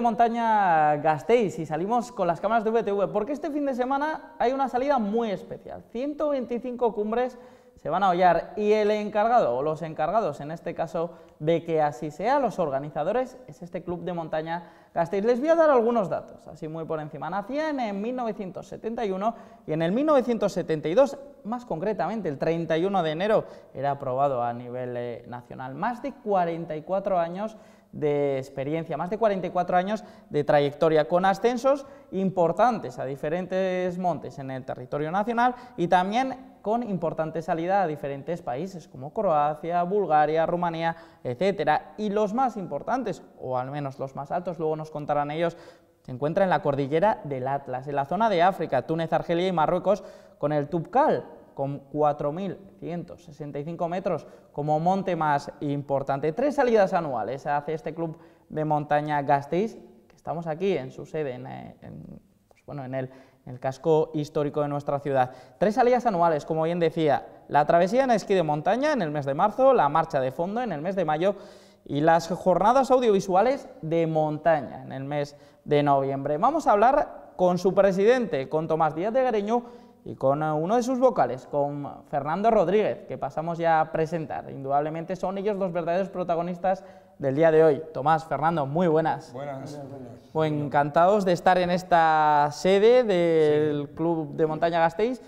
montaña gastéis y salimos con las cámaras de VTV porque este fin de semana hay una salida muy especial. 125 cumbres se van a hollar y el encargado o los encargados en este caso de que así sea los organizadores es este club de montaña gastéis Les voy a dar algunos datos, así muy por encima. Nacían en 1971 y en el 1972, más concretamente el 31 de enero, era aprobado a nivel eh, nacional. Más de 44 años de experiencia, más de 44 años de trayectoria, con ascensos importantes a diferentes montes en el territorio nacional y también con importante salida a diferentes países como Croacia, Bulgaria, Rumanía, etcétera. Y los más importantes, o al menos los más altos, luego nos contarán ellos, se encuentra en la cordillera del Atlas, en la zona de África, Túnez, Argelia y Marruecos, con el Tubkal, con 4.165 metros como monte más importante. Tres salidas anuales hace este club de montaña Gasteiz, que estamos aquí en su sede, en, eh, pues bueno, en el, el casco histórico de nuestra ciudad. Tres salidas anuales, como bien decía, la travesía en esquí de montaña en el mes de marzo, la marcha de fondo en el mes de mayo y las jornadas audiovisuales de montaña en el mes de noviembre. Vamos a hablar con su presidente, con Tomás Díaz de Gareño, y con eh, uno de sus vocales, con Fernando Rodríguez, que pasamos ya a presentar. Indudablemente son ellos los verdaderos protagonistas del día de hoy. Tomás, Fernando, muy buenas. Buenas. Bueno, encantados de estar en esta sede del Club de Montaña Gasteiz,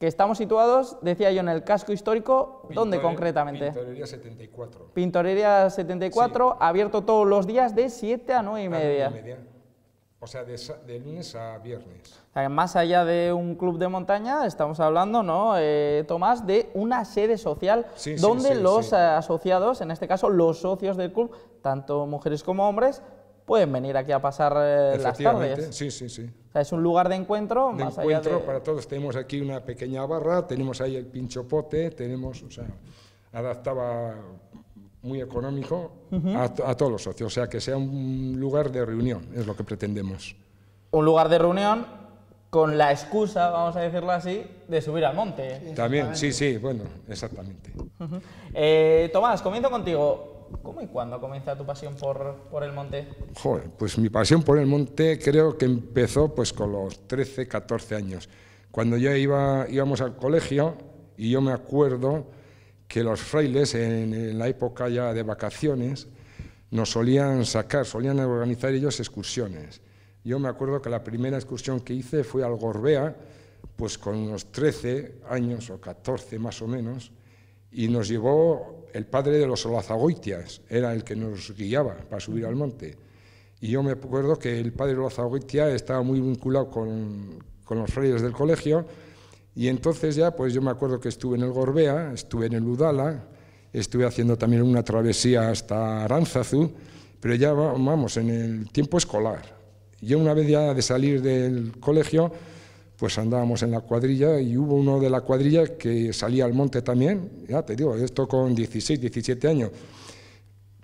que estamos situados, decía yo, en el casco histórico. ¿Dónde concretamente? Pintorería 74. Pintorería 74, abierto todos los días de 7 a 9 A 9 y media. O sea, de, lunes a viernes. Más allá de un club de montaña, estamos hablando, ¿no, eh, Tomás, de una sede social donde los asociados, en este caso los socios del club, tanto mujeres como hombres, pueden venir aquí a pasar eh, las tardes. Sí, sí, sí. es un lugar de encuentro. De más encuentro allá de... para todos. Tenemos aquí una pequeña barra, tenemos ahí el pinchopote, tenemos, o sea, adaptaba muy económico a, todos los socios, o sea, que sea un lugar de reunión, es lo que pretendemos. Un lugar de reunión con la excusa, vamos a decirlo así, de subir al monte. También, sí, sí, bueno, exactamente. Eh, Tomás, comienzo contigo. ¿Cómo y cuándo comienza tu pasión por, por, el monte? Joder, pues mi pasión por el monte creo que empezó pues con los 13, 14 años. Cuando yo iba, íbamos al colegio y yo me acuerdo que los frailes en, la época ya de vacaciones nos solían sacar, solían organizar ellos excursiones. Yo me acuerdo que la primera excursión que hice fue al Gorbea, pues con unos 13 años o 14 más o menos, y nos llevó el padre de los Olazagoitias, era el que nos guiaba para subir al monte. Y yo me acuerdo que el padre de Olazagoitias estaba muy vinculado con, con los frailes del colegio, y entonces ya, pues yo me acuerdo que estuve en el Gorbea, estuve en el Udala, estuve haciendo también una travesía hasta Aránzazu, pero ya vamos, en el tiempo escolar. Yo una vez ya de salir del colegio, pues andábamos en la cuadrilla y hubo uno de la cuadrilla que salía al monte también, ya te digo, esto con 16, 17 años,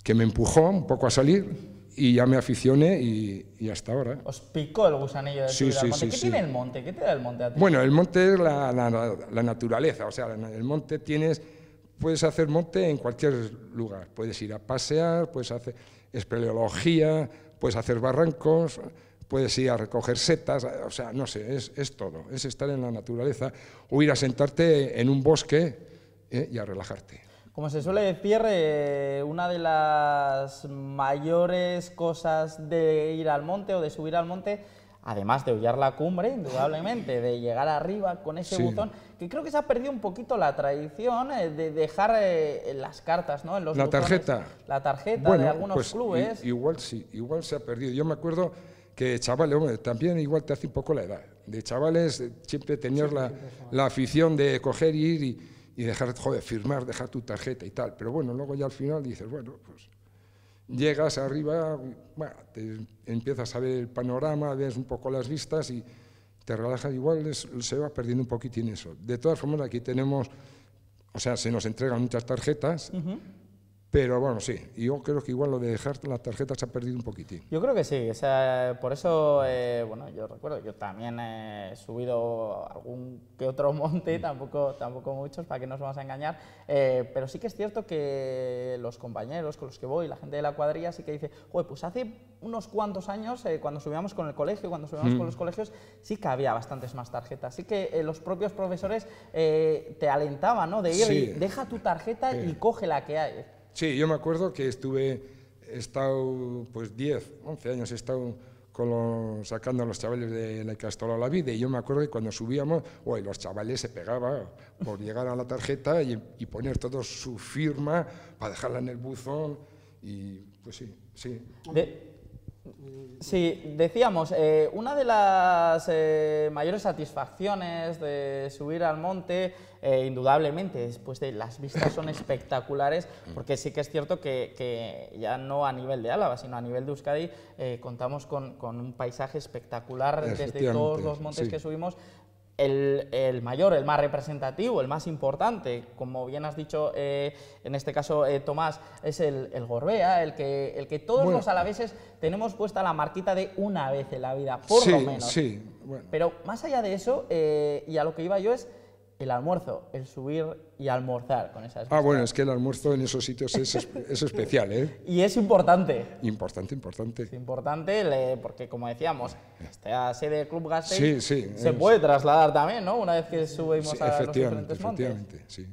que me empujó un poco a salir y ya me aficioné y, hasta ahora. ¿Os picó el gusanillo de ¿Qué tiene el monte? ¿Qué te da el monte a ti? Bueno, el monte es la, naturaleza, o sea, el monte tienes, puedes hacer monte en cualquier lugar, puedes ir a pasear, puedes hacer espeleología, puedes hacer barrancos, puedes ir a recoger setas, o sea, no sé, es, todo, es estar en la naturaleza o ir a sentarte en un bosque ¿eh? y a relajarte. Como se suele decir, eh, una de las mayores cosas de ir al monte o de subir al monte, además de huyar la cumbre, indudablemente, de llegar arriba con ese botón, que creo que se ha perdido un poquito la tradición eh, de dejar eh, las cartas, ¿no? En los la tarjeta. La tarjeta de algunos pues clubes. Igual sí, igual se ha perdido. Yo me acuerdo que chavales, hombre, también igual te hace un poco la edad. De chavales siempre tenías la, la afición de coger y ir y y dejar, joder, firmar, dejar tu tarjeta y tal. Pero bueno, luego ya al final dices, bueno, pues llegas arriba, bueno, te empiezas a ver el panorama, ves un poco las vistas y te relajas. Igual se va perdiendo un poquitín eso. De todas formas, aquí tenemos, o sea, se nos entregan muchas tarjetas. Pero bueno, sí, yo creo que igual lo de dejar las tarjetas se ha perdido un poquitín. Yo creo que sí, por eso, eh, bueno, yo recuerdo, yo también he subido algún que otro monte, mm. tampoco, tampoco muchos, para que nos vamos a engañar, eh, pero sí que es cierto que los compañeros con los que voy, la gente de la cuadrilla, sí que dice, joder, pues hace unos cuantos años, eh, cuando subíamos con el colegio, cuando subíamos con mm. los colegios, sí que había bastantes más tarjetas, Así que los propios profesores te alentaban, ¿no? De ir, deja tu tarjeta y coge la que hay. Sí, yo me acuerdo que estuve, he estado pues 10, 11 años, he estado con sacando a los chavales de la Castola la vida y yo me acuerdo que cuando subíamos, uy, los chavales se pegaban por llegar a la tarjeta y, poner toda su firma para dejarla en el buzón y pues sí, sí. Sí, decíamos, eh, una de las eh, mayores satisfacciones de subir al monte, eh, indudablemente, después de las vistas son espectaculares, mm. porque sí que es cierto que, ya no a nivel de Álava, sino a nivel de Euskadi, contamos con, un paisaje espectacular desde todos los montes que subimos, el, mayor, el más representativo, el más importante, como bien has dicho eh, en este caso eh, Tomás, es el, Gorbea, el que, el que todos los alaveses tenemos puesta la marquita de una vez en la vida, por lo menos. Sí, bueno. Pero más allá de eso, eh, y a lo que iba yo es el almuerzo, el subir y almorzar con esas. Ah, bueno, es que el almuerzo en esos sitios es, especial, ¿eh? y es importante. Importante, importante. Es importante porque, como decíamos, esta sede de Club Gasteiz se puede trasladar también, ¿no? Una vez que subimos a los diferentes efectivamente, Sí.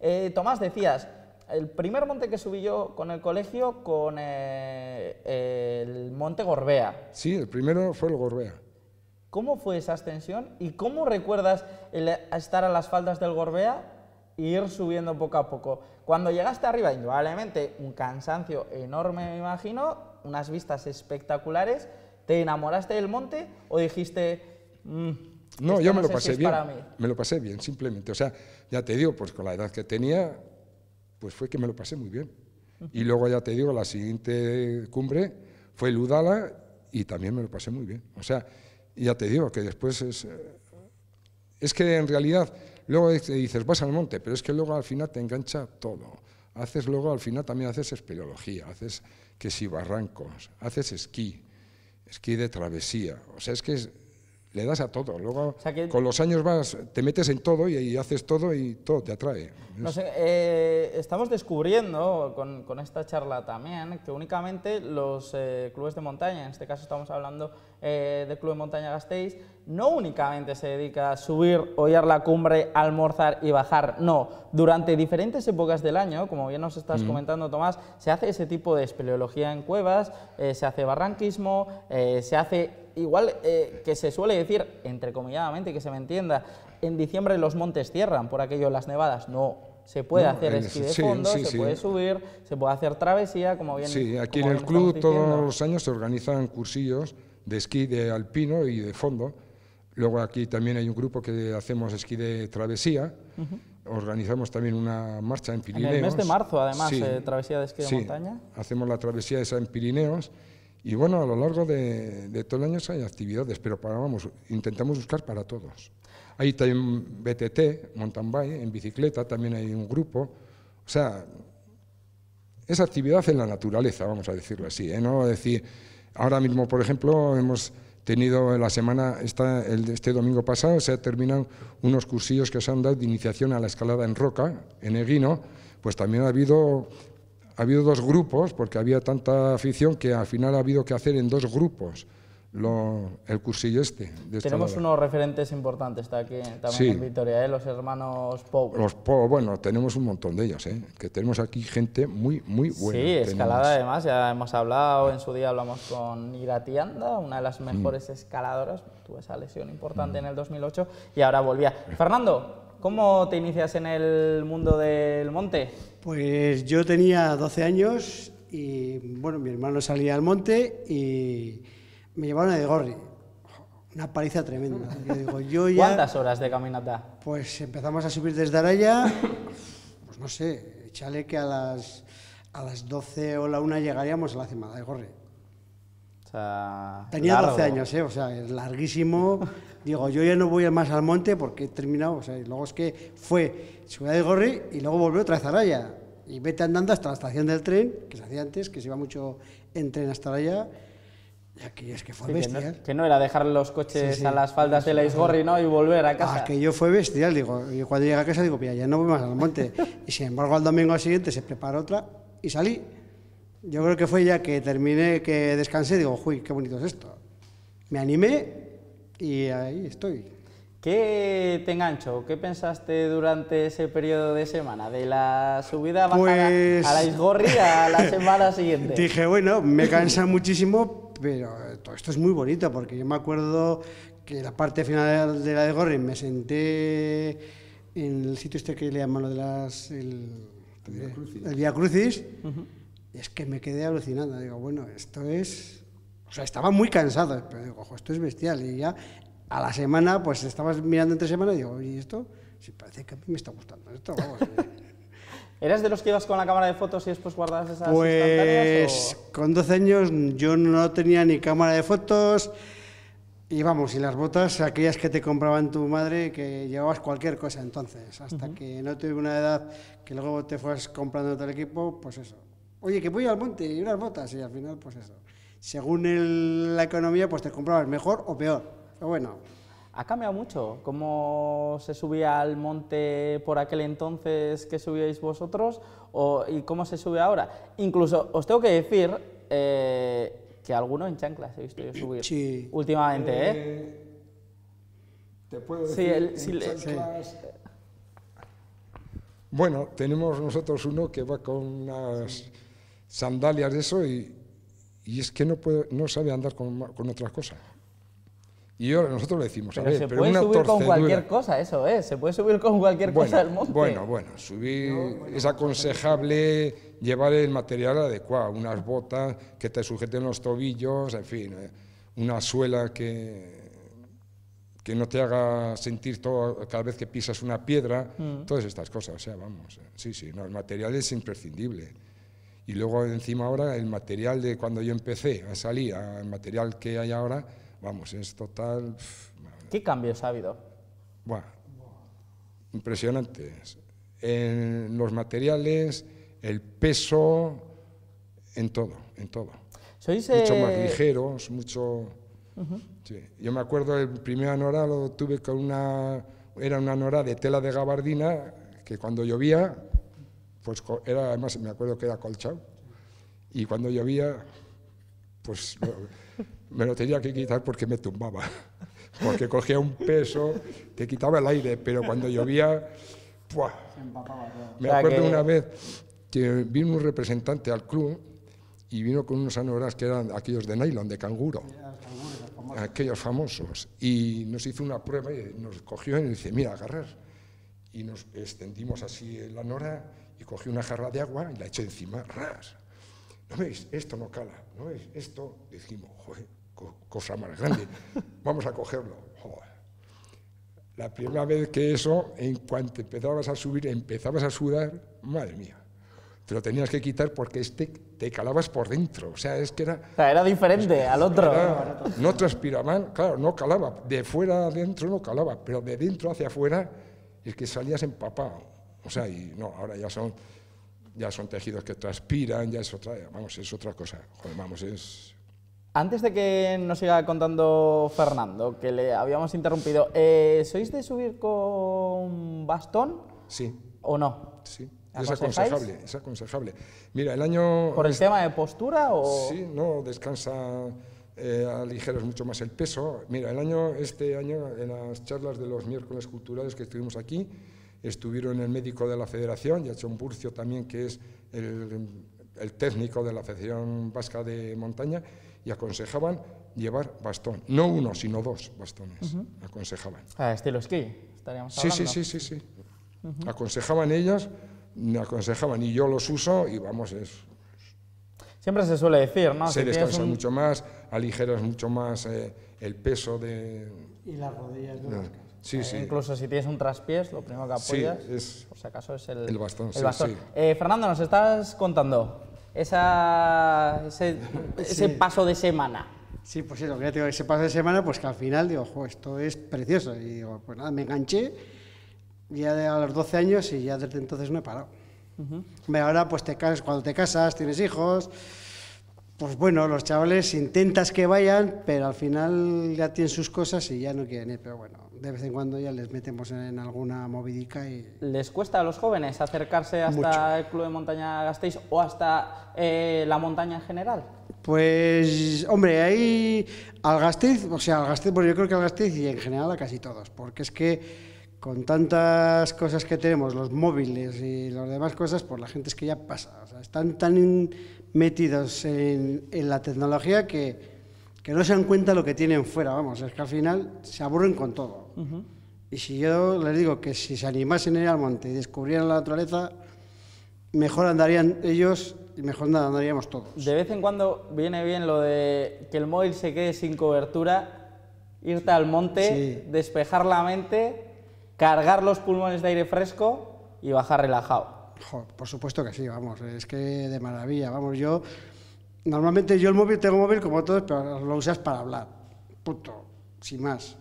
Eh, Tomás, decías, el primer monte que subí yo con el colegio, con eh, el monte Gorbea. Sí, el primero fue el Gorbea. ¿Cómo fue esa ascensión y cómo recuerdas estar a las faldas del Gorbea e ir subiendo poco a poco? Cuando llegaste arriba, indudablemente un cansancio enorme, me imagino, unas vistas espectaculares, ¿te enamoraste del monte o dijiste... Mm, no, este yo me lo pasé bien. Me lo pasé bien, simplemente. O sea, ya te digo, pues con la edad que tenía, pues fue que me lo pasé muy bien. Y luego ya te digo, la siguiente cumbre fue Ludala y también me lo pasé muy bien. O sea, ya te digo que después es... Eh, es que en realidad luego dices, vas al monte, pero es que luego al final te engancha todo. Haces luego, al final también haces espeleología, haces que si barrancos, haces esquí, esquí de travesía. O sea, es que le das a todo. Luego, con los años vas, te metes en todo y, haces todo y todo te atrae. Eh, estamos descubriendo con, esta charla también que únicamente los eh, clubes de montaña, en este caso estamos hablando eh, del Club de Montaña Gasteiz, no únicamente se dedica a subir, hollar la cumbre, almorzar y bajar. No, durante diferentes épocas del año, como bien nos estás comentando Tomás, se hace ese tipo de espeleología en cuevas, eh, se hace barranquismo, se hace igual eh, que se suele decir, entrecomilladamente, que se me entienda, en diciembre los montes cierran por aquello las nevadas. No, se puede hacer eh, esquí de fondo, se puede subir, se puede hacer travesía, como bien. Sí, aquí en el club todos los años se organizan cursillos de esquí de alpino y de fondo. Luego aquí también hay un grupo que hacemos esquí de travesía. Organizamos también una marcha en Pirineos. En el mes de marzo, además, eh, travesía de esquí de montaña. Hacemos la travesía esa en Pirineos y bueno, a lo largo de, todo el año hay actividades, pero para, intentamos buscar para todos. Hay también BTT, mountain bike, en bicicleta, también hay un grupo. O sea, es actividad en la naturaleza, vamos a decirlo así. ¿eh? No decir, ahora mismo, por ejemplo, hemos tenido la semana, esta, el, este domingo pasado, se terminan unos cursillos que se han dado de iniciación a la escalada en roca, en Eguino, pues también ha habido ha habido dos grupos, porque había tanta afición que al final ha habido que hacer en dos grupos el cursillo este. Tenemos unos referentes importantes está aquí, también Victoria, ¿eh? los hermanos Pou. Los Pou, bueno, tenemos un montón de ellos, ¿eh? que tenemos aquí gente muy, muy buena. Sí, escalada además, ya hemos hablado, en su día hablamos con Iratianda, una de las mm. mejores escaladoras, tuvo esa lesión importante mm. en el 2008 y ahora volvía. Fernando, ¿Cómo te inicias en el mundo del monte? Pues yo tenía 12 años y bueno, mi hermano salía al monte y me llevaron de gorri. Una paliza tremenda. Yo ya, ¿Cuántas horas de caminata? Pues empezamos a subir desde Araya, pues no sé, échale que a las, a las 12 o la 1 llegaríamos a la cima de gorri. Tenía 12 años, ¿eh? o sea, es larguísimo, digo, yo ya no voy más al monte porque he terminado, o sea, y luego es que fue Ciudad de Gorri y luego volvió otra vez a Araya. Y vete andando hasta la estación del tren, que se hacía antes, que se iba mucho en tren hasta Araya. Y aquí es que fue bestial. Que no, era dejar los coches a las faldas de la Isgorri ¿no? y volver a ah, casa. Ah, que yo fue bestial, digo. Y cuando llegué a casa digo, mira, ya no voy más al monte. y sin embargo, al domingo siguiente se prepara otra y salí. Yo creo que fue ya que terminé, que descansé, digo, uy, qué bonito es esto. Me animé y ahí estoy. ¿Qué te engancho? ¿Qué pensaste durante ese periodo de semana? De la subida bajada pues a la Isgorri a la semana siguiente. Dije, bueno, me cansa muchísimo, pero todo esto es muy bonito, porque yo me acuerdo que la parte final de la Isgorri me senté en el sitio este que le llaman lo de las... El, el Crucis. y es que me quedé alucinando. Digo, bueno, esto es o sea, estaba muy cansado, pero digo, ojo, esto es bestial. Y ya a la semana, pues estabas mirando entre semana y digo, ¿y esto? Sí, parece que a mí me está gustando esto, ¿Eras de los que ibas con la cámara de fotos y después guardabas esas Pues con 12 años yo no tenía ni cámara de fotos y vamos, y las botas, aquellas que te compraban tu madre, que llevabas cualquier cosa entonces, hasta que no tuve una edad que luego te fueras comprando todo el equipo, pues eso. Oye, que voy al monte y unas botas y al final pues eso según la economía, pues te comprabas mejor o peor. Pero bueno. Ha cambiado mucho cómo se subía al monte por aquel entonces que subíais vosotros y cómo se sube ahora. Incluso os tengo que decir eh, que alguno en chanclas he visto yo subir últimamente. ¿eh? eh, Te puedo decir. Sí, el, Bueno, tenemos nosotros uno que va con unas sandalias de eso y y es que no, no sabe andar con, otras cosas. Y nosotros le decimos, a ver, se puede subir con cualquier cosa, eso es, se puede subir con cualquier cosa al monte. Bueno, bueno, subir es aconsejable llevar el material adecuado, unas botas que te sujeten los tobillos, en fin, eh, una suela que, que no te haga sentir todo cada vez que pisas una piedra, mm. todas estas cosas, o sea, vamos, eh, sí, sí, el material es imprescindible. Y luego encima ahora el material de cuando yo empecé a salir, el material que hay ahora, vamos, es total... ¿Qué cambios ha habido? impresionantes. En los materiales, el peso, en todo, en todo. mucho más eh, ligeros, mucho... sí. Yo me acuerdo el primer anorá lo tuve con una... Era una anorá de tela de gabardina que cuando llovía pues era, además me acuerdo que era colchado, y cuando llovía, pues me lo tenía que quitar porque me tumbaba, porque cogía un peso, te quitaba el aire, pero cuando llovía, ¡pua! me acuerdo una vez que vino un representante al club y vino con unos anoras que eran aquellos de nylon, de canguro, aquellos famosos, y nos hizo una prueba y nos cogió y nos dice, mira, agarrar. Y nos extendimos así la nora y cogí una jarra de agua y la eché encima, ras. ¿No veis? Esto no cala, ¿no veis? Esto, decimos, joder, cosa más grande, vamos a cogerlo. La primera vez que eso, en cuanto empezabas a subir, empezabas a sudar, madre mía. Te lo tenías que quitar porque este te calabas por dentro. O sea, es que era. era diferente al otro. no transpiraban, claro, no calaba. De fuera adentro no calaba, pero de dentro hacia afuera es que salías empapado. O sea, y no, ahora ya son, ya son tejidos que transpiran, ya es otra, vamos, es otra cosa. vamos, es... Antes de que nos siga contando Fernando, que le habíamos interrumpido, eh, ¿sois de subir con bastón? Sí. ¿O no? Sí. Es aconsejable, es aconsejable. Mira, el año... ¿Por el tema de postura o...? Sí, no, descansa, eh, aligeras mucho más el peso. Mira, el año, este año, en las charlas de los miércoles culturales que estuvimos aquí, estuvieron el médico de la federación, Yachón Burcio también, que es el, técnico de la Federación Vasca de Montaña, y aconsejaban llevar bastón. No uno, sino dos bastones. Aconsejaban. ¿A ah, estilo esquí, estaríamos hablando. Sí, sí, sí, sí. sí. Aconsejaban ellos, me aconsejaban, y yo los uso, y vamos, es. Siempre se suele decir, ¿no? Se descansa mucho más, aligeras mucho más eh, el peso de. Y las rodillas de no. Incluso si tienes un traspiés, lo primero que apoyas, es es el, bastón. Eh, Fernando, nos estás contando esa, ese, paso de semana. Sí, pues eso, que ya tengo ese paso de semana, pues que al final digo, ojo, esto es precioso. Y digo, pues nada, me enganché ya a los 12 años y ya desde entonces no he parado. Ahora pues te casas, cuando te casas, tienes hijos, pues bueno, los chavales intentas que vayan, pero al final ya tienen sus cosas y ya no quieren ir. Pero bueno, de vez en cuando ya les metemos en alguna movidica y... ¿Les cuesta a los jóvenes acercarse hasta el Club de Montaña Gasteiz o hasta eh, la montaña en general? Pues, hombre, ahí al Gasteiz, o sea, al Gasteiz, bueno, yo creo que al Gasteiz y en general a casi todos, porque es que con tantas cosas que tenemos, los móviles y las demás cosas, pues la gente es que ya pasa. O sea, están tan metidos en, la tecnología que, no se dan cuenta lo que tienen fuera. Vamos, es que al final se aburren con todo. Y si yo les digo que si se animasen a ir al monte y descubrieran la naturaleza, mejor andarían ellos y mejor andaríamos todos. De vez en cuando viene bien lo de que el móvil se quede sin cobertura, irte al monte, despejar la mente cargar los pulmones de aire fresco y bajar relajado. por supuesto que sí, vamos, es que de maravilla, vamos, yo normalmente yo el móvil tengo móvil como todos, pero lo usas para hablar, Puto, sin más.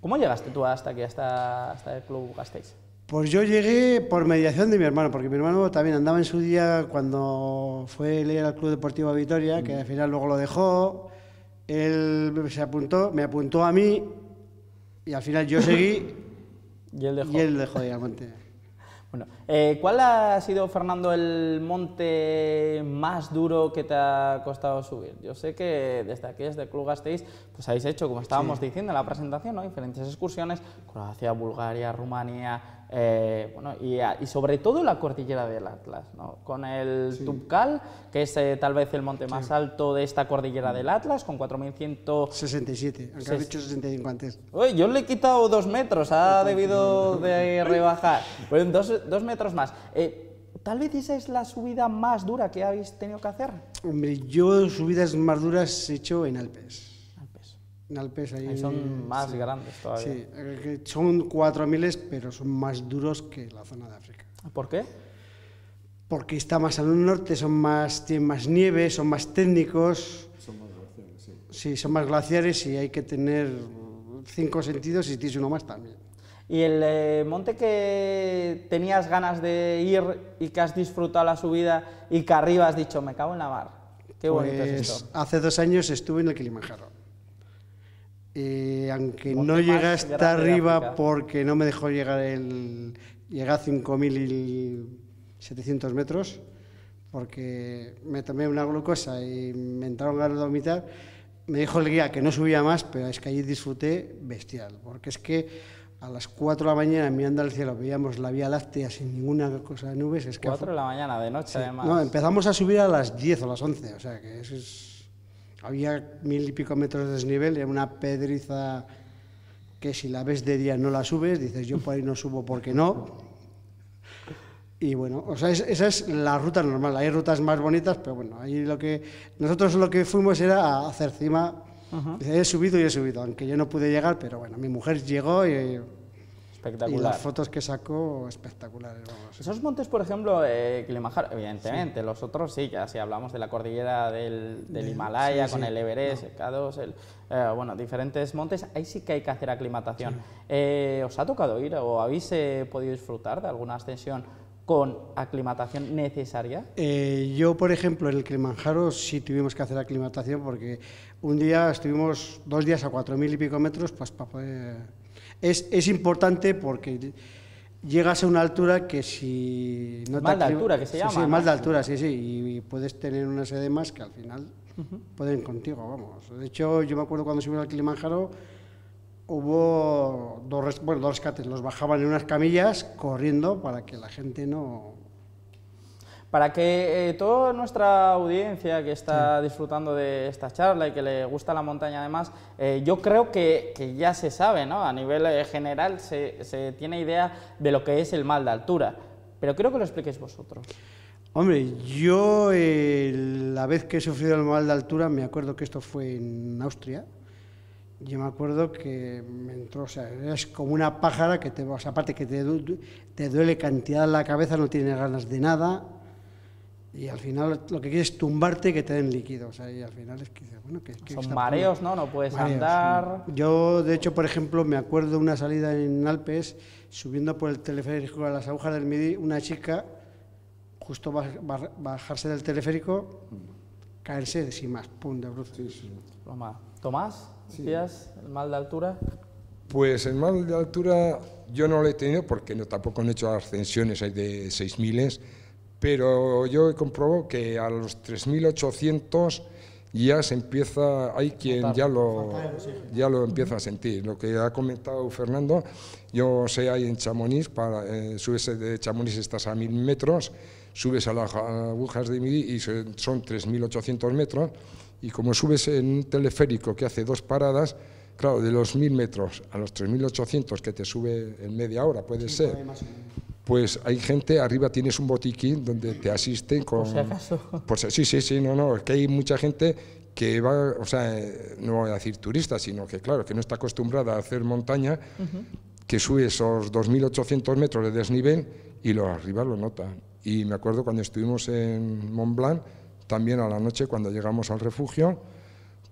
¿Cómo llegaste tú hasta aquí, hasta, hasta el club Gasteiz? Pues yo llegué por mediación de mi hermano, porque mi hermano también andaba en su día cuando fue leer al Club Deportivo Vitoria, que al final luego lo dejó, él se apuntó, me apuntó a mí y al final yo seguí y él dejó. Y él dejó Diamante. bueno, eh, ¿Cuál ha sido, Fernando, el monte más duro que te ha costado subir? Yo sé que desde aquí, desde Club pues habéis hecho, como estábamos diciendo en la presentación, diferentes excursiones, Croacia, Bulgaria, Rumanía, eh, ah, y, sobre todo la cordillera del Atlas, ¿no? con el Tubkal, que es eh, tal vez el monte más alto de esta cordillera del Atlas, con 4.167, aunque has dicho 65 antes. yo le he quitado dos metros, ha debido de rebajar. Pues dos metros más. Eh, tal vez esa es la subida más dura que habéis tenido que hacer. Hombre, yo subidas más duras he hecho en Alpes. En Alpes ahí, son más grandes todavía. Sí, eh, son 4.000, pero son más duros que la zona de África. ¿Por qué? Porque está más al norte, son más, tienen más nieve, son más técnicos. Son más glaciares, sí. Sí, son más glaciares y hay que tener cinco sentidos y si tienes uno más también. Y el eh, monte que tenías ganas de ir y que has disfrutado la subida y que arriba has dicho, me cago en la mar. Qué bonito es pues, Hace dos años estuve en el Kilimanjaro. Eh, aunque no llegué hasta arriba porque no me dejó llegar el. llega a 5.700 metros porque me tomé una glucosa y me entraron ganas de vomitar. Me dijo el guía que no subía más, pero es que allí disfruté bestial, porque es que a las 4 de la mañana mirando al cielo veíamos la Vía Láctea sin ninguna cosa de nubes. Es 4 de la mañana, de noche además. No, empezamos a subir a las 10 o las 11, o sea que eso es... había mil y pico metros de desnivel, era una pedriza que si la ves de día no la subes, dices yo por ahí no subo porque no. Y bueno, o esa es la ruta normal, hay rutas más bonitas, pero bueno, ahí lo que nosotros lo que fuimos era a hacer cima He subido y he subido, aunque yo no pude llegar, pero bueno, mi mujer llegó y... Espectacular. las fotos que sacó, espectaculares. Esos montes, por ejemplo, eh, Kilimanjaro, evidentemente, los otros sí, ya si hablamos de la cordillera del, Himalaya, con el Everest, k eh, bueno, diferentes montes, ahí sí que hay que hacer aclimatación. Eh, ¿Os ha tocado ir o habéis eh, podido disfrutar de alguna ascensión con aclimatación necesaria? Eh, yo, por ejemplo, en el Kilimanjaro sí tuvimos que hacer aclimatación porque un día estuvimos dos días a cuatro mil y pico metros, pues para Es, es importante porque llegas a una altura que si no de altura que se llama sí, mal de altura sí sí y, puedes tener una sede más que al final pueden contigo vamos de hecho yo me acuerdo cuando subimos al Kilimanjaro hubo dos, dos rescates, los bajaban en unas camillas corriendo para que la gente no... Para que eh, toda nuestra audiencia que está disfrutando de esta charla y que le gusta la montaña además, eh, yo creo que, ya se sabe, ¿no? A nivel eh, general se, tiene idea de lo que es el mal de altura, pero creo que lo expliquéis vosotros. Hombre, yo la vez que he sufrido el mal de altura, me acuerdo que esto fue en Austria, yo me acuerdo que me entró, o sea, es como una pájara que te, o sea, aparte que te, duele cantidad la cabeza, no tienes ganas de nada, y al final lo que quieres es tumbarte que te den líquido. O sea, y al final es que, bueno, Son mareos, ¿no? No puedes andar. Yo, de hecho, por ejemplo, me acuerdo una salida en Alpes, subiendo por el teleférico a las agujas del Midi, una chica, justo bajarse del teleférico, mm. caerse sin más, pum, de bruces. Tomás sí. el mal de altura? Pues el mal de altura yo no lo he tenido porque no, tampoco han hecho ascensiones de 6.000, pero yo comprobado que a los 3.800 ya se empieza, hay quien ya lo, ya lo empieza a sentir. Lo que ha comentado Fernando, yo sé ahí en Chamonix, para, eh, subes de Chamonix estás a 1.000 metros, subes a las agujas de Midi y son 3.800 metros y como subes en un teleférico que hace dos paradas, claro, de los 1.000 metros a los 3.800 que te sube en media hora, puede ser, pues hay gente, arriba tienes un botiquín donde te asisten con... Por si acaso. sí, sí, sí, no, no, es que hay mucha gente que va, o sea, no voy a decir turista, sino que claro, que no está acostumbrada a hacer montaña, que sube esos 2.800 metros de desnivel y lo arriba lo nota. Y me acuerdo cuando estuvimos en Mont Blanc, también a la noche, cuando llegamos al refugio,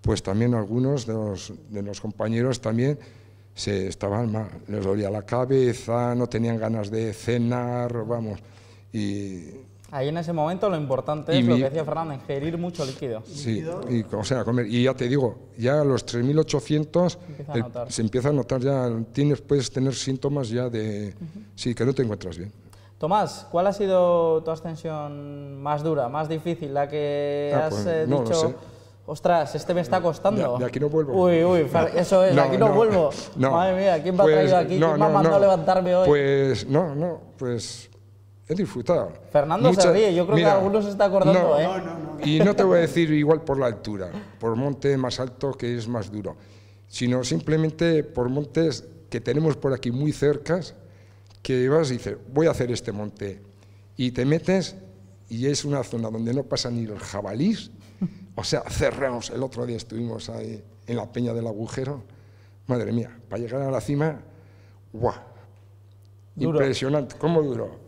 pues también algunos de los, de los compañeros también se estaban mal, les dolía la cabeza, no tenían ganas de cenar, vamos, y... Ahí en ese momento lo importante es lo que decía Fernando, ingerir mucho líquido. Sí, y, o sea, comer. Y ya te digo, ya a los 3.800 se empieza a notar ya, tienes, puedes tener síntomas ya de... Sí, que no te encuentras bien. Tomás, ¿cuál ha sido tu ascensión más dura, más difícil? La que ah, has pues, eh, dicho, ostras, este me está costando. De, aquí no vuelvo. Uy, uy, eso es, de aquí no, vuelvo. Madre mía, ¿quién me ha pues, traído aquí? ¿Quién me ha mandado levantarme hoy? Pues no, no, pues he disfrutado. Fernando se ríe, yo creo que algunos se está acordando. ¿eh? Y no te voy a decir igual por la altura, por monte más alto que es más duro, sino simplemente por montes que tenemos por aquí muy cercas que vas y dices, voy a hacer este monte, y te metes y es una zona donde no pasa ni el jabalí, o sea, cerramos, el otro día estuvimos ahí en la peña del agujero, madre mía, para llegar a la cima, ¡guau! Impresionante, ¿cómo duró?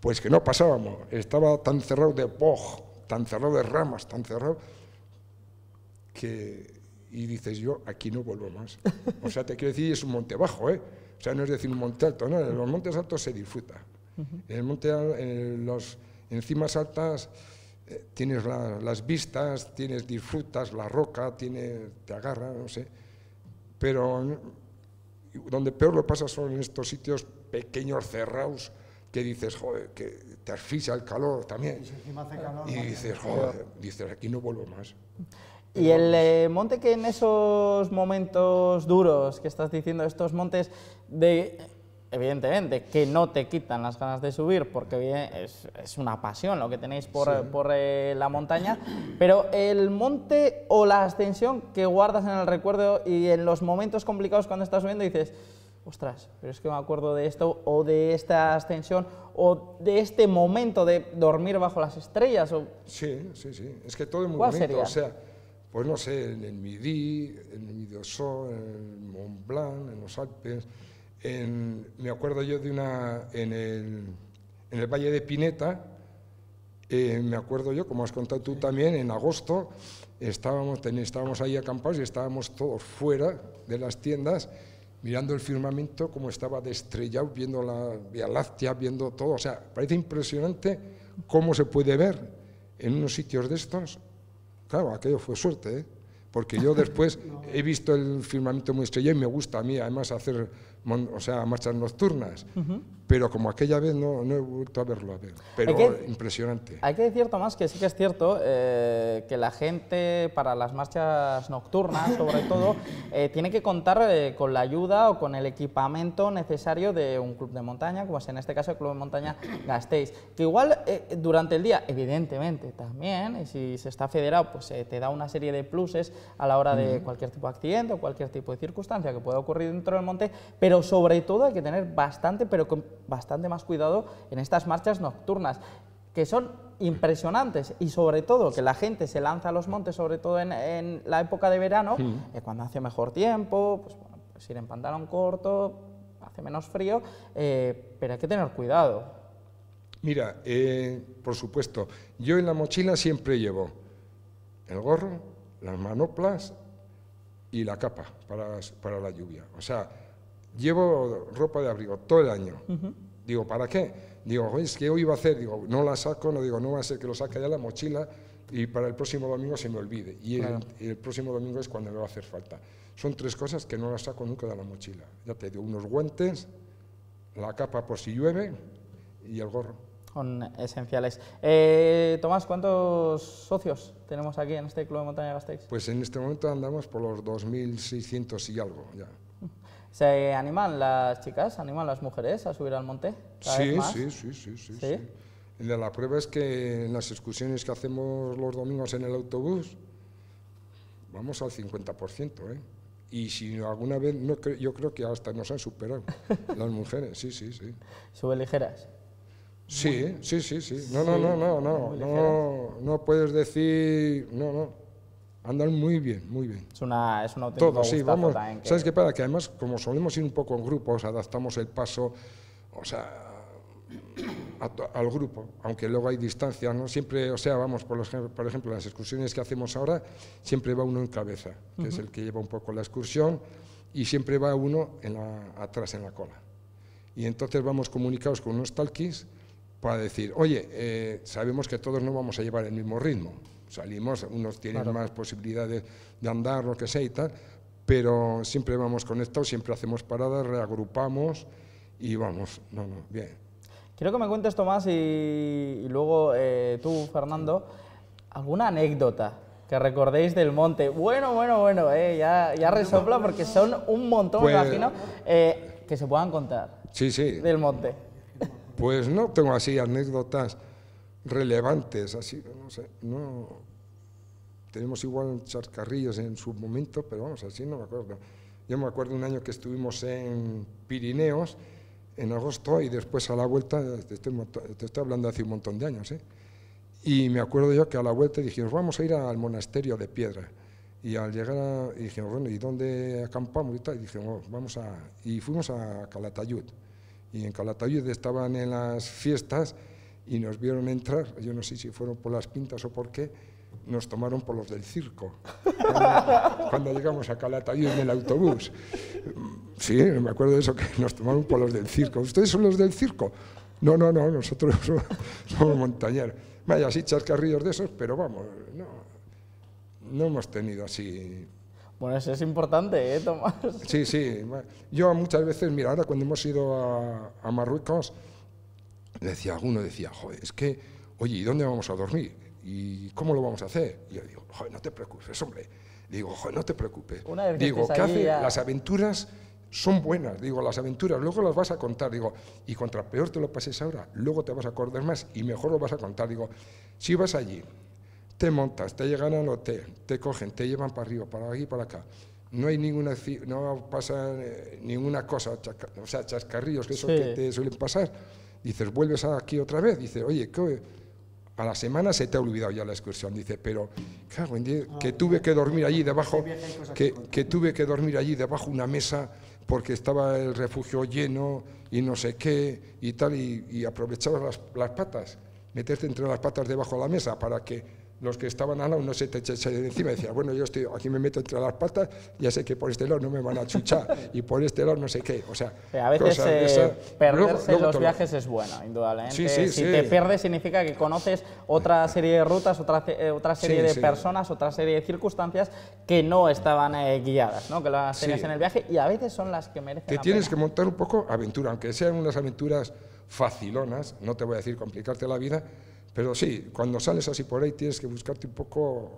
Pues que no pasábamos, estaba tan cerrado de boj, tan cerrado de ramas, tan cerrado, que... Y dices, yo aquí no vuelvo más. O sea, te quiero decir, es un monte bajo, ¿eh? O sea, no es decir un monte alto, no, en los montes altos se disfruta. En, el monte, los, cimas altas eh, tienes las vistas, tienes, disfrutas la roca, tiene te agarra, no sé. Pero mm, donde peor lo pasa son en estos sitios pequeños, cerrados, que dices, joder, que te asfixia el calor también. Y, y dices, joder, dices, aquí no vuelvo más. Y el eh, monte que en esos momentos duros que estás diciendo, estos montes de evidentemente, que no te quitan las ganas de subir, porque es, una pasión lo que tenéis por, por eh, la montaña, pero el monte o la ascensión que guardas en el recuerdo y en los momentos complicados cuando estás subiendo dices, ostras, pero es que me acuerdo de esto o de esta ascensión o de este momento de dormir bajo las estrellas. O... Sí, sí, sí, es que todo es muy bonito, o sea pues no sé, en el Midi, en el Midosó, en el Mont Blanc, en los Alpes. me acuerdo yo de una, en el, Valle de Pineta, eh, me acuerdo yo, como has contado tú también, en agosto estábamos, estábamos ahí acampados y estábamos todos fuera de las tiendas mirando el firmamento como estaba destrellado, viendo la Vía Láctea, viendo todo. O sea, parece impresionante cómo se puede ver en unos sitios de estos Claro, aquello fue suerte, ¿eh? porque yo después he visto el firmamento muy estrellado y me gusta a mí además hacer o sea, marchas nocturnas, pero como aquella vez no, no, he vuelto a verlo a ver, pero impresionante. Hay que decir, Tomás, que sí que es cierto eh, que la gente para las marchas nocturnas, sobre todo, eh, tiene que contar eh, con la ayuda o con el equipamiento necesario de un club de montaña, como es en este caso el Club de Montaña Gastéis, que igual durante el día, evidentemente, también, y si se está federado, pues te da una serie de pluses a la hora de cualquier tipo de accidente o cualquier tipo de circunstancia que pueda ocurrir dentro del monte, pero sobre todo hay que tener bastante, pero con bastante más cuidado en estas marchas nocturnas, que son impresionantes y sobre todo que la gente se lanza a los montes, sobre todo en, la época de verano, eh, cuando hace mejor tiempo, pues, bueno, pues, ir en pantalón corto, hace menos frío, eh, pero hay que tener cuidado. Mira, eh, por supuesto, yo en la mochila siempre llevo el gorro, las manoplas y la capa para, para la lluvia. O sea, llevo ropa de abrigo todo el año. Digo, ¿para qué? Digo, es que hoy iba a hacer, digo, no la saco, no digo, no va a ser que lo saque ya la mochila y para el próximo domingo se me olvide. Y el, próximo domingo es cuando me va a hacer falta. Son tres cosas que no las saco nunca de la mochila. Ya te digo, unos guantes, la capa por si llueve y el gorro. Son esenciales. Eh, Tomás, ¿cuántos socios tenemos aquí en este Club de Montaña Gasteiz? Pues en este momento andamos por los 2.600 y algo ya. ¿Se animan las chicas, animan las mujeres a subir al monte? Sí, sí, sí, sí, sí, La prueba es que en las excursiones que hacemos los domingos en el autobús, vamos al 50%, ¿eh? Y si alguna vez, no yo creo que hasta nos han superado las mujeres, sí, sí, sí. ¿Sube ligeras? Sí, sí, sí, sí. no, no, no, no, no, no puedes decir, no, no andan muy bien, muy bien. Es una, es una auténtica Todo, sí, vamos. También que... ¿Sabes qué pasa? Que además, como solemos ir un poco en grupos, adaptamos el paso, o sea, al grupo, aunque luego hay distancias, ¿no? Siempre, o sea, vamos, por, los, por ejemplo, las excursiones que hacemos ahora, siempre va uno en cabeza, que es el que lleva un poco la excursión, y siempre va uno en atrás en la cola. Y entonces vamos comunicados con unos talquis para decir, oye, eh, sabemos que todos no vamos a llevar el mismo ritmo salimos, unos tienen más posibilidades de andar, lo que sea y tal, pero siempre vamos conectados, siempre hacemos paradas, reagrupamos y vamos, bien. Quiero que me cuentes, Tomás, y, y luego eh, tú, Fernando, alguna anécdota que recordéis del monte. Bueno, bueno, bueno, eh, ya, ya resopla porque son un montón, pues imagino, eh, que se puedan contar. Sí, sí. Del monte. Pues no tengo así anécdotas relevantes, así, no sé, tenemos igual charcarrillos en su momento, pero vamos, así no me acuerdo. Yo me acuerdo un año que estuvimos en Pirineos, en agosto, y después a la vuelta, te estoy, te estoy hablando hace un montón de años, ¿eh? y me acuerdo yo que a la vuelta dijimos, vamos a ir al monasterio de piedra. Y al llegar, a, y dijimos, bueno, ¿y dónde acampamos? Y, dijimos, oh, vamos a... Y fuimos a Calatayud. Y en Calatayud estaban en las fiestas y nos vieron entrar, yo no sé si fueron por las pintas o por qué, nos tomaron por los del circo, cuando, llegamos a Calatayud en el autobús. Sí, me acuerdo de eso, que nos tomaron por los del circo. ¿Ustedes son los del circo? No, no, no, nosotros somos, montañeros. Vaya, sí, chascarrillos de esos, pero vamos, no, no hemos tenido así bueno, eso es importante, ¿eh, Tomás? Sí, sí. Yo muchas veces, mira, ahora cuando hemos ido a, a Marruecos, decía alguno, decía, joder, es que, oye, ¿y dónde vamos a dormir? ¿Y cómo lo vamos a hacer? Y yo digo, joder, no te preocupes, hombre. Digo, joder, no te preocupes. digo, ¿qué hace? Las aventuras son buenas, digo, las aventuras, luego las vas a contar, digo, y contra peor te lo pases ahora, luego te vas a acordar más y mejor lo vas a contar, digo, si vas allí, te montas, te llegan al hotel, te cogen, te llevan para arriba, para aquí, para acá, no hay ninguna, no pasa eh, ninguna cosa, o sea, chascarrillos, que eso que te suelen pasar, Dices, vuelves aquí otra vez. Dice, oye, a la semana se te ha olvidado ya la excursión. Dice, pero, que ah, tuve que dormir allí pues debajo, que, tuve que dormir allí debajo una mesa porque estaba el refugio lleno y no sé qué y tal, y, aprovechabas las, las patas, meterte entre las patas debajo de la mesa para que los que estaban al lado no se te echaban encima. Decía, bueno, yo estoy aquí me meto entre las patas, ya sé que por este lado no me van a chuchar y por este lado no sé qué. O sea, a veces eh, perderse los viajes es bueno, indudablemente. si te pierdes significa que conoces otra serie de rutas, otra, eh, otra serie de personas, otra serie de circunstancias que no estaban eh, guiadas, ¿no? que las tenías en el viaje y a veces son las que merecen. Te tienes que montar un poco aventura, aunque sean unas aventuras facilonas, no te voy a decir complicarte la vida, pero sí, cuando sales así por ahí tienes que buscarte un poco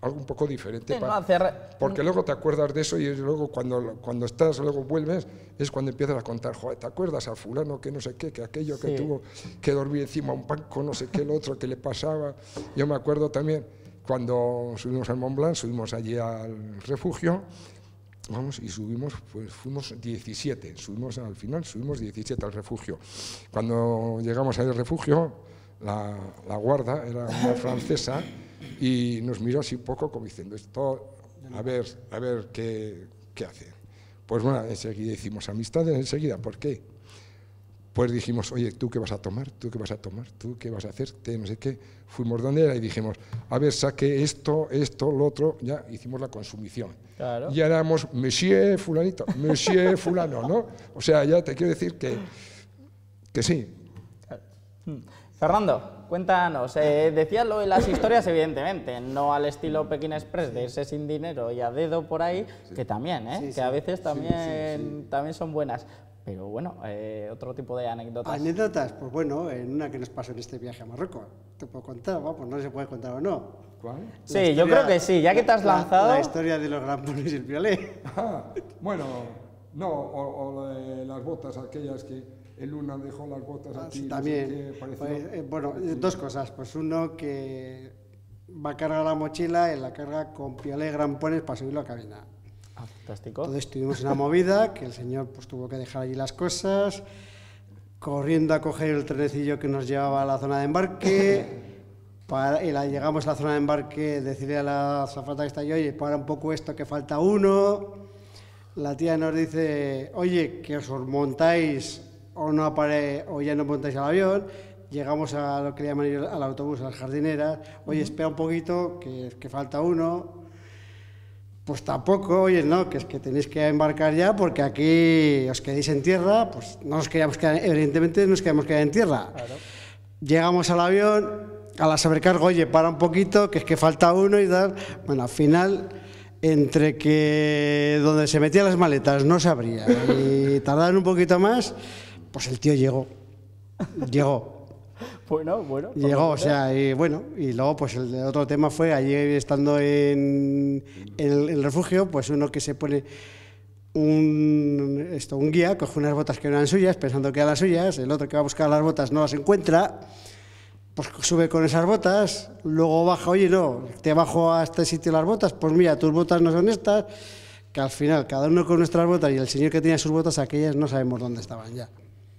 algo un poco diferente. para, hacer... Porque luego te acuerdas de eso y luego cuando, cuando estás, luego vuelves, es cuando empiezas a contar, joder, ¿te acuerdas a fulano que no sé qué, que aquello que tuvo, que dormir encima un banco, no sé qué, el otro que le pasaba? Yo me acuerdo también cuando subimos al Mont Blanc, subimos allí al refugio, vamos, y subimos, pues fuimos 17, subimos al final, subimos 17 al refugio. Cuando llegamos al refugio, la, la guarda, era una francesa, y nos miró así poco como diciendo, esto, a ver, a ver qué, qué hace. Pues bueno, enseguida hicimos amistades, enseguida, ¿por qué? Pues dijimos, oye, ¿tú qué vas a tomar? ¿Tú qué vas a tomar? ¿Tú qué vas a hacer? No sé qué. Fuimos donde era y dijimos, a ver, saque esto, esto, lo otro. Ya hicimos la consumición. Y éramos Monsieur Fulanito, Monsieur Fulano, ¿no? O sea, ya te quiero decir que, que sí. Mm. Fernando, cuéntanos, eh, decías lo de las historias, evidentemente, no al estilo Pekín Express de irse sin dinero y a dedo por ahí, que también, ¿eh? que a veces también, también son buenas. Pero bueno, eh, otro tipo de anécdotas. Anécdotas, pues bueno, en una que nos pasó en este viaje a Marruecos. Te puedo contar, Pues no se puede contar o no. ¿Cuál? Sí, yo creo que sí, ya que te has lanzado. La, historia de los y el violet. Ah, bueno, no, o las botas aquellas que el Luna dejó las botas ah, aquí. También, pues, eh, bueno, eh, dos cosas. Pues uno, que va a cargar la mochila y la carga con gran pones para subirlo a cabina. fantástico. Entonces tuvimos una movida, que el señor pues, tuvo que dejar allí las cosas, corriendo a coger el trenecillo que nos llevaba a la zona de embarque. Para, y la, llegamos a la zona de embarque, decirle a la zafata que está allí... oye, para un poco esto que falta uno. La tía nos dice, oye, que os montáis o, no aparece o ya no montáis al avión, llegamos a lo que llaman al autobús, a las jardineras, oye, espera un poquito, que, que falta uno. Pues tampoco, oye, no, que es que tenéis que embarcar ya porque aquí os quedéis en tierra, pues no nos queríamos quedar, evidentemente nos queríamos quedar en tierra. Llegamos al avión, a la sobrecarga, oye, para un poquito, que es que falta uno y dar Bueno, al final, entre que donde se metían las maletas no se abría y tardaron un poquito más, pues el tío llegó. Llegó. bueno, bueno. Pues llegó, o sea, y bueno, y luego pues el otro tema fue allí estando en, el, refugio, pues uno que se pone un, esto, un guía, coge unas botas que no eran suyas, pensando que eran las suyas, el otro que va a buscar las botas no las encuentra, pues sube con esas botas, luego baja, oye, no, te bajo a este sitio las botas, pues mira, tus botas no son estas, que al final cada uno con nuestras botas y el señor que tenía sus botas, aquellas no sabemos dónde estaban ya.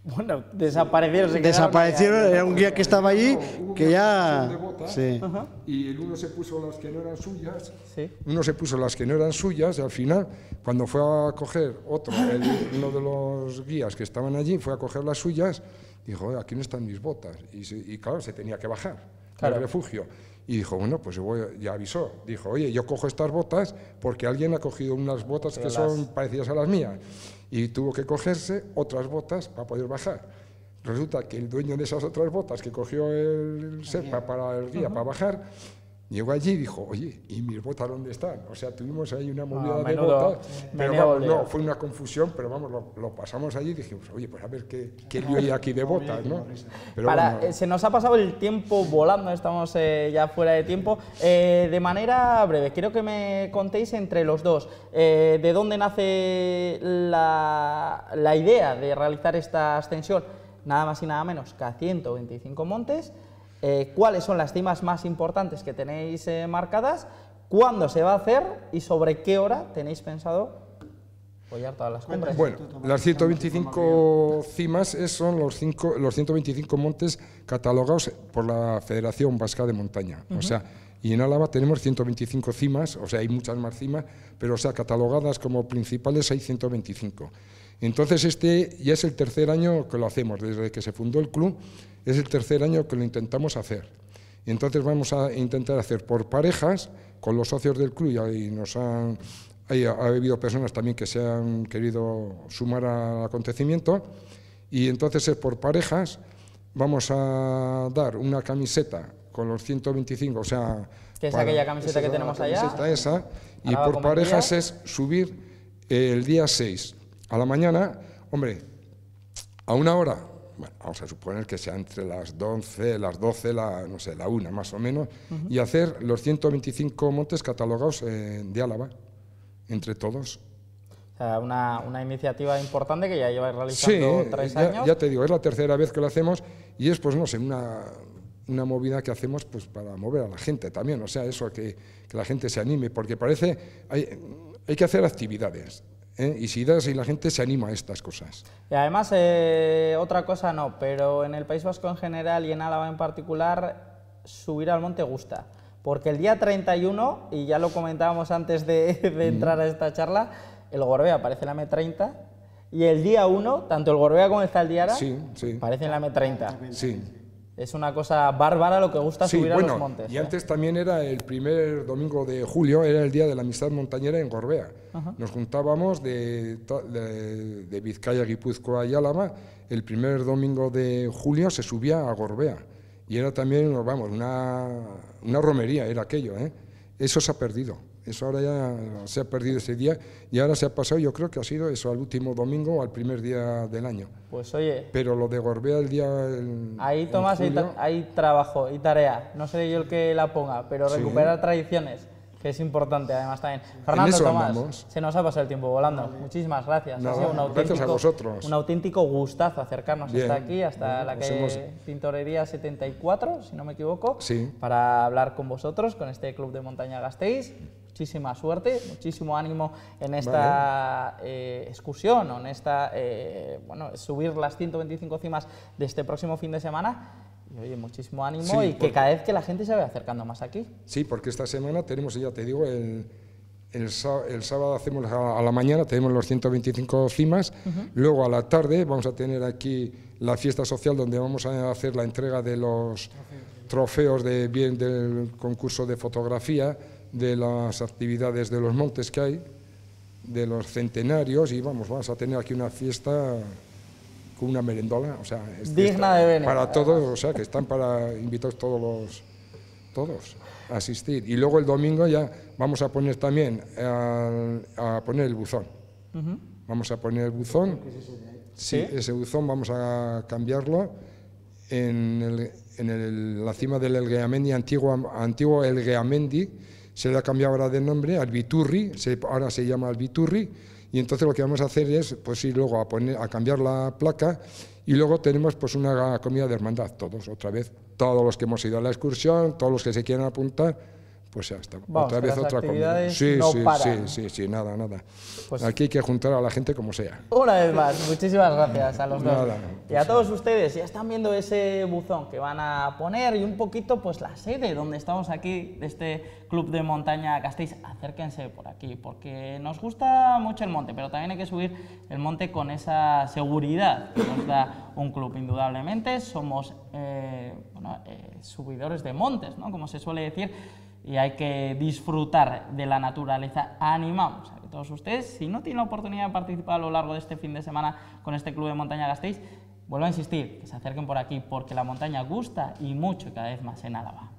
Bueno, desaparecieron. desaparecieron, era un guía que estaba allí, que ya... sí. Y el uno se puso las que no eran suyas, sí. uno se puso las que no eran suyas, y al final, cuando fue a coger otro, uno de los guías que estaban allí, fue a coger las suyas, dijo, aquí no están mis botas. Y, claro, se tenía que bajar al refugio. Y dijo, bueno, pues voy, ya avisó. Dijo, oye, yo cojo estas botas porque alguien ha cogido unas botas que son parecidas a las mías y tuvo que cogerse otras botas para poder bajar. Resulta que el dueño de esas otras botas que cogió el, SEPA para el guía para bajar Llegó allí y dijo, oye, ¿y mis botas dónde están? O sea, tuvimos ahí una ah, movida de botas. Pero vamos, no, fue una confusión, pero vamos, lo, pasamos allí y dijimos, oye, pues a ver qué, lío hay aquí de botas, ¿no? Eh, se nos ha pasado el tiempo volando, estamos eh, ya fuera de tiempo. Eh, de manera breve, quiero que me contéis entre los dos, ¿de dónde nace la, la idea de realizar esta ascensión? Nada más y nada menos que a 125 montes. Eh, cuáles son las cimas más importantes que tenéis eh, marcadas, cuándo se va a hacer y sobre qué hora tenéis pensado apoyar todas las cumbres. Bueno, las 125 cimas son los, 125 montes catalogados por la Federación Vasca de Montaña. O sea, y en Álava tenemos 125 cimas, o sea, hay muchas más cimas, pero o sea, catalogadas como principales hay 125. Entonces este ya es el tercer año que lo hacemos, desde que se fundó el club, es el tercer año que lo intentamos hacer. Entonces vamos a intentar hacer por parejas, con los socios del club, y ahí nos han, ha, habido personas también que se han querido sumar al acontecimiento, y entonces es eh, por parejas, vamos a dar una camiseta con los 125, o sea... Que es aquella camiseta que tenemos allá. Esa, y por parejas es subir el día 6 a la mañana, hombre, a una hora, vamos a suponer que sea entre las 12 las 12, la, no sé, la una más o menos, y hacer los 125 montes catalogados eh, de Álava, entre todos. una, iniciativa importante que ya lleva realizando tres ya, Sí, Ya te digo, es la tercera vez que lo hacemos y es, pues no sé, una, movida que hacemos pues para mover a la gente también, o sea, eso, que, que la gente se anime, porque parece, hay, hay que hacer actividades, ¿eh? Y si la gente se anima a estas cosas. Y además, eh, otra cosa no, pero en el País Vasco en general y en Álava en particular, subir al monte gusta. Porque el día 31, y ya lo comentábamos antes de, entrar a esta charla, el Gorbea aparece en la M30 y el día 1, tanto el Gorbea como el Zaldiara, sí, aparece en la M30. Es una cosa bárbara lo que gusta subir a los montes. Y ¿eh? antes también era el primer domingo de julio, era el día de la amistad montañera en Gorbea. Nos juntábamos de, Vizcaya, Guipúzcoa y Álava. El primer domingo de julio se subía a Gorbea. Y era también, vamos, una, romería, era aquello. ¿eh? Eso se ha perdido. Eso ahora ya se ha perdido ese día y ahora se ha pasado, yo creo que ha sido eso, al último domingo o al primer día del año. Pues oye. Pero lo de Gorbea el día. ahí, Tomás, hay, trabajo y tarea. No seré yo el que la ponga, pero recuperar tradiciones, que es importante además también. Fernando, Tomás, se nos ha pasado el tiempo volando. Muchísimas gracias. ha sido un auténtico, Un auténtico gustazo acercarnos hasta aquí, hasta la calle pintorería 74, si no me equivoco, para hablar con vosotros, con este club de montaña Gasteiz muchísima suerte, muchísimo ánimo en esta eh, excursión en esta, eh, bueno, subir las 125 cimas de este próximo fin de semana. oye, muchísimo ánimo y que cada vez que la gente se vaya acercando más aquí. Sí, porque esta semana tenemos, ya te digo, el, sábado hacemos a, la mañana, tenemos los 125 cimas, luego a la tarde vamos a tener aquí la fiesta social donde vamos a hacer la entrega de los trofeos de bien del concurso de fotografía de las actividades de los montes que hay, de los centenarios, y vamos, vamos a tener aquí una fiesta con una merendola, o sea, es digna Para todos, o sea, que están para invitados todos todos a asistir. Y luego el domingo ya vamos a poner también a, poner el buzón. Vamos a poner el buzón. Sí, ese buzón vamos a cambiarlo en, la cima del Elgeamendi, antiguo, antiguo Elgeamendi, se le ha cambiado ahora de nombre, Albiturri, se, ahora se llama Albiturri, y entonces lo que vamos a hacer es pues ir luego a, poner, a cambiar la placa y luego tenemos pues una comida de hermandad, todos, otra vez, todos los que hemos ido a la excursión, todos los que se quieran apuntar, pues ya está. otra vez otra Sí, sí, sí, sí, sí, nada, nada. Pues Aquí hay que juntar a la gente como sea. Una vez más, muchísimas gracias a los dos. y a pues todos ustedes, ya están viendo ese buzón que van a poner y un poquito pues la sede donde estamos aquí, de este Club de Montaña Castéis. Acérquense por aquí, porque nos gusta mucho el monte, pero también hay que subir el monte con esa seguridad que nos da un club, indudablemente. Somos eh, eh, subidores de montes, ¿no? Como se suele decir y hay que disfrutar de la naturaleza. Animamos a que todos ustedes, si no tienen la oportunidad de participar a lo largo de este fin de semana con este club de montaña Gasteiz, vuelvo a insistir, que se acerquen por aquí porque la montaña gusta y mucho cada vez más en Álava.